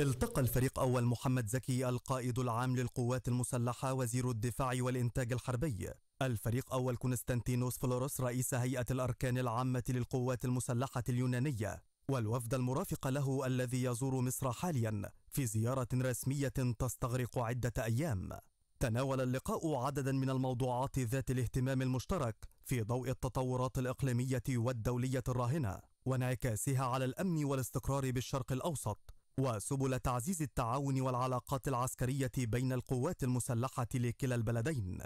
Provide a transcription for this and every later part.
التقى الفريق أول محمد زكي القائد العام للقوات المسلحة وزير الدفاع والإنتاج الحربي الفريق أول كونستانتينوس فلوروس رئيس هيئة الأركان العامة للقوات المسلحة اليونانية والوفد المرافق له الذي يزور مصر حاليا في زيارة رسمية تستغرق عدة أيام تناول اللقاء عددا من الموضوعات ذات الاهتمام المشترك في ضوء التطورات الإقليمية والدولية الراهنة وانعكاسها على الأمن والاستقرار بالشرق الأوسط وسبل تعزيز التعاون والعلاقات العسكرية بين القوات المسلحة لكلا البلدين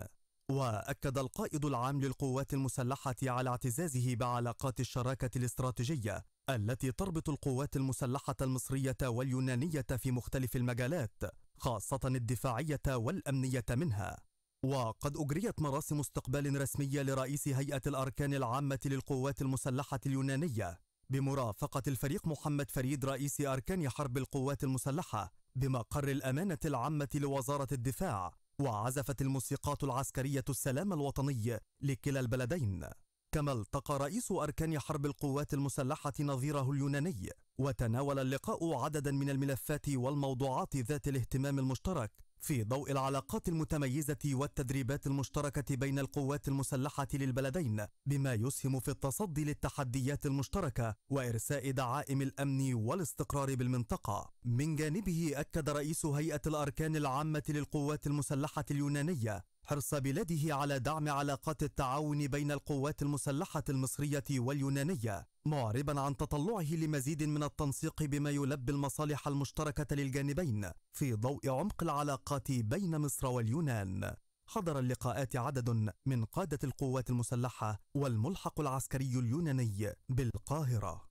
وأكد القائد العام للقوات المسلحة على اعتزازه بعلاقات الشراكة الاستراتيجية التي تربط القوات المسلحة المصرية واليونانية في مختلف المجالات خاصة الدفاعية والأمنية منها وقد أجريت مراسم استقبال رسمية لرئيس هيئة الأركان العامة للقوات المسلحة اليونانية بمرافقة الفريق محمد فريد رئيس أركان حرب القوات المسلحة بمقر الأمانة العامة لوزارة الدفاع وعزفت الموسيقات العسكرية السلام الوطني لكلا البلدين كما التقى رئيس أركان حرب القوات المسلحة نظيره اليوناني وتناول اللقاء عددا من الملفات والموضوعات ذات الاهتمام المشترك في ضوء العلاقات المتميزة والتدريبات المشتركة بين القوات المسلحة للبلدين بما يسهم في التصدي للتحديات المشتركة وإرساء دعائم الأمن والاستقرار بالمنطقة من جانبه أكد رئيس هيئة الأركان العامة للقوات المسلحة اليونانية حرص بلاده على دعم علاقات التعاون بين القوات المسلحة المصرية واليونانية معربا عن تطلعه لمزيد من التنسيق بما يلبي المصالح المشتركة للجانبين في ضوء عمق العلاقات بين مصر واليونان حضر اللقاءات عدد من قادة القوات المسلحة والملحق العسكري اليوناني بالقاهرة